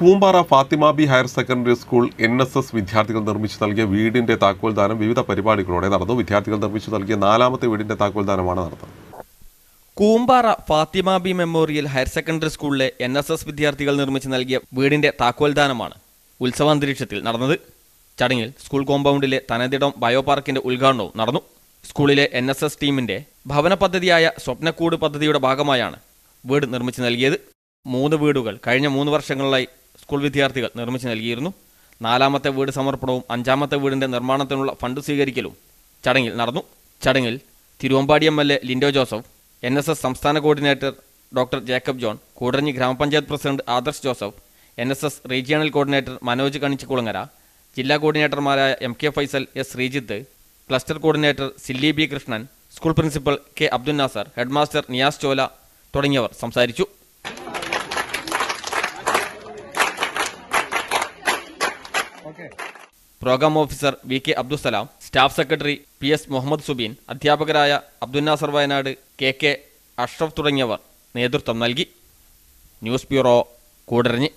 Koombara Fathima B higher secondary school N S S വിദ്യാർത്ഥികൾ നിർമ്മിച്ചു നൽകിയ വീടിന്റെ താക്കോൽദാനം വിവിധ പരിപാടികളോടെ നടന്നു വിദ്യാർത്ഥികൾ നിർമ്മിച്ചു നൽകിയ നാലാമത്തെ വീടിന്റെ താക്കോൽദാനമാണ് നടന്നത് Koombara Fathima B memorial higher secondary സ്കൂളിലെ എൻ എസ് എസ് വിദ്യാർത്ഥികൾ നിർമ്മിച്ചു നൽകിയ വീടിന്റെ താക്കോൽദാനമാണ് ഉത്സവാന്തരീക്ഷത്തിൽ നടന്നത് ചടങ്ങിൽ സ്കൂൾ കോമ്പൗണ്ടിലെ തനതിടം ബയോപാർക്കിന്റെ ഉദ്ഘാടനവും നടന്നു സ്കൂളിലെ എൻ എസ് എസ് ടീമിന്റെ ഭവന പദ്ധതിയായ സ്വപ്നക്കൂട് പദ്ധതിയുടെ ഭാഗമായാണ് വീട് നിർമ്മിച്ചു നൽകിയത് മൂന്ന് വീടുകൾ കഴിഞ്ഞ മൂന്ന് വർഷങ്ങളിലായി സ്കൂൾ വിദ്യാർത്ഥികൾ നിർമ്മിച്ചു നൽകിയിരുന്നു നാലാമത്തെ വീട് സമർപ്പണവും അഞ്ചാമത്തെ വീടിൻ്റെ നിർമ്മാണത്തിനുള്ള ഫണ്ട് സ്വീകരിക്കലും ചടങ്ങിൽ നടന്നു ചടങ്ങിൽ Thiruvambady M L A Lindo Joseph N S S സംസ്ഥാന കോർഡിനേറ്റർ ഡോക്ടർ ജേക്കബ് ജോൺ കൂടഞ്ഞി ഗ്രാമപഞ്ചായത്ത് president Adarsh Joseph N S S regional coordinator Manoj Kanichikulangara ജില്ലാ കോർഡിനേറ്റർമാരായ M K Faisal S Sreejith cluster coordinator Silly B Krishnan school principal K Abdul Nazar headmaster Niyas Chola തുടങ്ങിയവർ സംസാരിച്ചു programme officer V K Abdussalam staff secretary P S Muhammad Subeen അധ്യാപകരായ Abdul Nazar Wayanad K K Ashraf തുടങ്ങിയവർ നേതൃത്വം നൽകി ന്യൂസ് ബ്യൂറോ കൂടരഞ്ഞ്